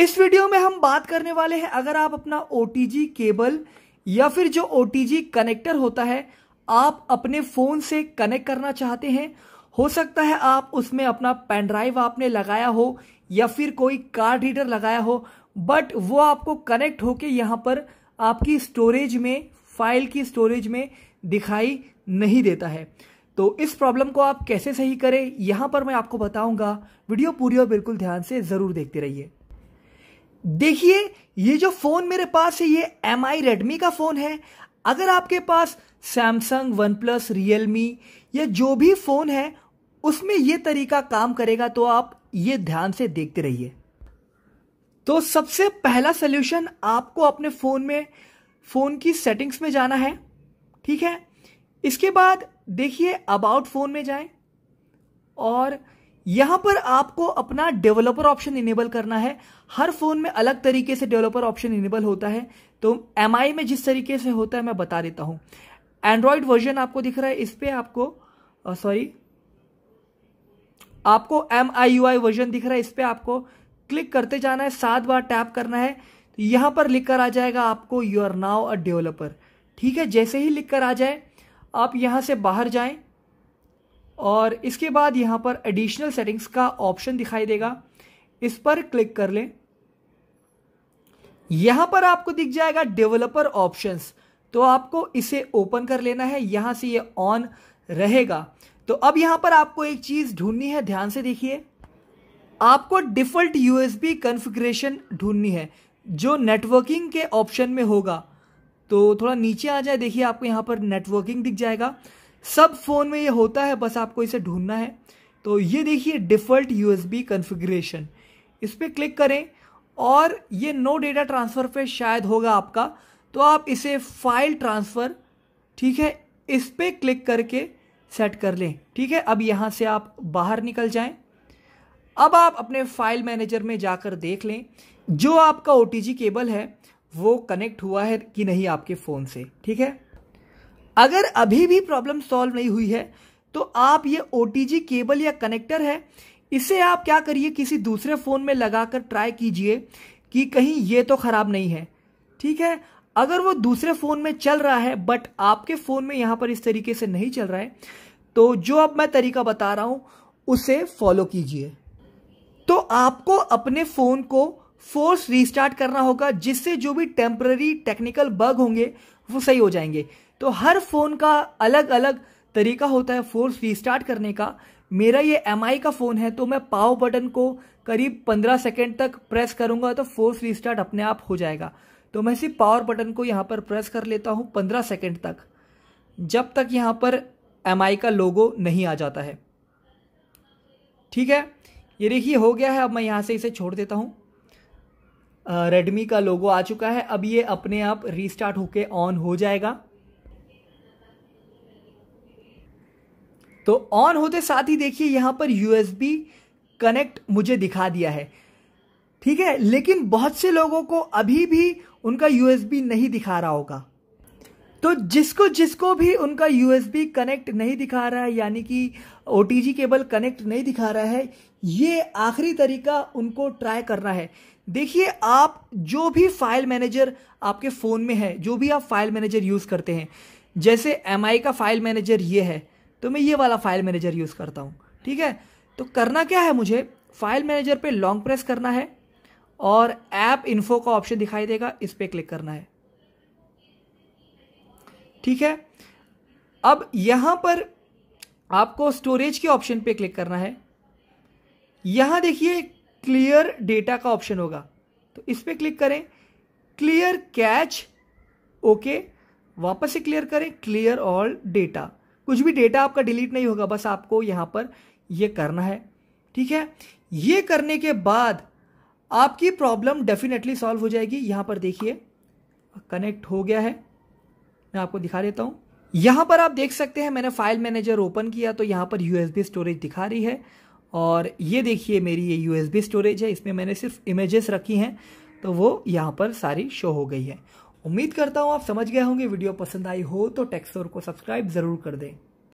इस वीडियो में हम बात करने वाले हैं अगर आप अपना ओ केबल या फिर जो ओ कनेक्टर होता है आप अपने फोन से कनेक्ट करना चाहते हैं हो सकता है आप उसमें अपना पेन ड्राइव आपने लगाया हो या फिर कोई कार्ड रीडर लगाया हो बट वो आपको कनेक्ट होके यहाँ पर आपकी स्टोरेज में फाइल की स्टोरेज में दिखाई नहीं देता है तो इस प्रॉब्लम को आप कैसे सही करें यहाँ पर मैं आपको बताऊंगा वीडियो पूरी और बिल्कुल ध्यान से ज़रूर देखते रहिए देखिए ये जो फ़ोन मेरे पास है ये एम आई रेडमी का फ़ोन है अगर आपके पास सैमसंग वन प्लस रियलमी या जो भी फ़ोन है उसमें ये तरीका काम करेगा तो आप ये ध्यान से देखते रहिए तो सबसे पहला सोल्यूशन आपको अपने फ़ोन में फ़ोन की सेटिंग्स में जाना है ठीक है इसके बाद देखिए अबाउट फ़ोन में जाएं और यहां पर आपको अपना डेवलपर ऑप्शन इनेबल करना है हर फोन में अलग तरीके से डेवलपर ऑप्शन इनेबल होता है तो एम में जिस तरीके से होता है मैं बता देता हूं एंड्रॉयड वर्जन आपको दिख रहा है इस पर आपको सॉरी आपको M I U I version दिख रहा है इस पर आपको क्लिक करते जाना है सात बार टैप करना है तो यहां पर लिख कर आ जाएगा आपको you are now a developer ठीक है जैसे ही लिख कर आ जाए आप यहां से बाहर जाएं और इसके बाद यहाँ पर एडिशनल सेटिंग्स का ऑप्शन दिखाई देगा इस पर क्लिक कर लें यहां पर आपको दिख जाएगा डेवलपर ऑप्शंस तो आपको इसे ओपन कर लेना है यहां से ये ऑन रहेगा तो अब यहां पर आपको एक चीज ढूंढनी है ध्यान से देखिए आपको डिफॉल्ट यूएसबी कॉन्फ़िगरेशन ढूंढनी है जो नेटवर्किंग के ऑप्शन में होगा तो थोड़ा नीचे आ जाए देखिए आपको यहाँ पर नेटवर्किंग दिख जाएगा सब फ़ोन में ये होता है बस आपको इसे ढूंढना है तो ये देखिए default U S B configuration इस पर क्लिक करें और ये नो डेटा ट्रांसफ़र पे शायद होगा आपका तो आप इसे फाइल ट्रांसफ़र ठीक है इस पर क्लिक करके सेट कर लें ठीक है अब यहाँ से आप बाहर निकल जाएं अब आप अपने फाइल मैनेजर में जाकर देख लें जो आपका ओ केबल है वो कनेक्ट हुआ है कि नहीं आपके फ़ोन से ठीक है अगर अभी भी प्रॉब्लम सॉल्व नहीं हुई है तो आप ये ओ केबल या कनेक्टर है इसे आप क्या करिए किसी दूसरे फ़ोन में लगाकर ट्राई कीजिए कि कहीं ये तो ख़राब नहीं है ठीक है अगर वो दूसरे फ़ोन में चल रहा है बट आपके फ़ोन में यहां पर इस तरीके से नहीं चल रहा है तो जो अब मैं तरीका बता रहा हूं उसे फॉलो कीजिए तो आपको अपने फ़ोन को फोर्स रिस्टार्ट करना होगा जिससे जो भी टेम्पररी टेक्निकल बग होंगे वो सही हो जाएंगे तो हर फ़ोन का अलग अलग तरीका होता है फोर्स रिस्टार्ट करने का मेरा ये एम का फ़ोन है तो मैं पावर बटन को करीब 15 सेकेंड तक प्रेस करूंगा तो फोर्स रिस्टार्ट अपने आप हो जाएगा तो मैं सिर्फ पावर बटन को यहाँ पर प्रेस कर लेता हूँ 15 सेकेंड तक जब तक यहाँ पर एम का लोगो नहीं आ जाता है ठीक है ये देखिए हो गया है अब मैं यहाँ से इसे छोड़ देता हूँ रेडमी का लोगो आ चुका है अब ये अपने आप रीस्टार्ट होके ऑन हो जाएगा तो ऑन होते साथ ही देखिए यहां पर यूएसबी कनेक्ट मुझे दिखा दिया है ठीक है लेकिन बहुत से लोगों को अभी भी उनका यूएसबी नहीं दिखा रहा होगा तो जिसको जिसको भी उनका यूएसबी कनेक्ट नहीं दिखा रहा है यानी कि ओ केबल कनेक्ट नहीं दिखा रहा है ये आखिरी तरीका उनको ट्राई करना है देखिए आप जो भी फाइल मैनेजर आपके फ़ोन में है जो भी आप फाइल मैनेजर यूज़ करते हैं जैसे एम का फाइल मैनेजर ये है तो मैं ये वाला फाइल मैनेजर यूज़ करता हूँ ठीक है तो करना क्या है मुझे फाइल मैनेजर पे लॉन्ग प्रेस करना है और ऐप इन्फो का ऑप्शन दिखाई देगा इस पर क्लिक करना है ठीक है अब यहां पर आपको स्टोरेज के ऑप्शन पे क्लिक करना है यहां देखिए क्लियर डेटा का ऑप्शन होगा तो इस पर क्लिक करें क्लियर कैच ओके वापस से क्लियर करें क्लियर ऑल डेटा कुछ भी डेटा आपका डिलीट नहीं होगा बस आपको यहाँ पर ये करना है ठीक है ये करने के बाद आपकी प्रॉब्लम डेफिनेटली सॉल्व हो जाएगी यहाँ पर देखिए कनेक्ट हो गया है मैं आपको दिखा देता हूँ यहाँ पर आप देख सकते हैं मैंने फाइल मैनेजर ओपन किया तो यहाँ पर यूएसबी स्टोरेज दिखा रही है और ये देखिए मेरी ये यूएसबी स्टोरेज है इसमें मैंने सिर्फ इमेजेस रखी हैं तो वो यहाँ पर सारी शो हो गई है उम्मीद करता हूँ आप समझ गए होंगे वीडियो पसंद आई हो तो टेक्सोर को सब्सक्राइब जरूर कर दें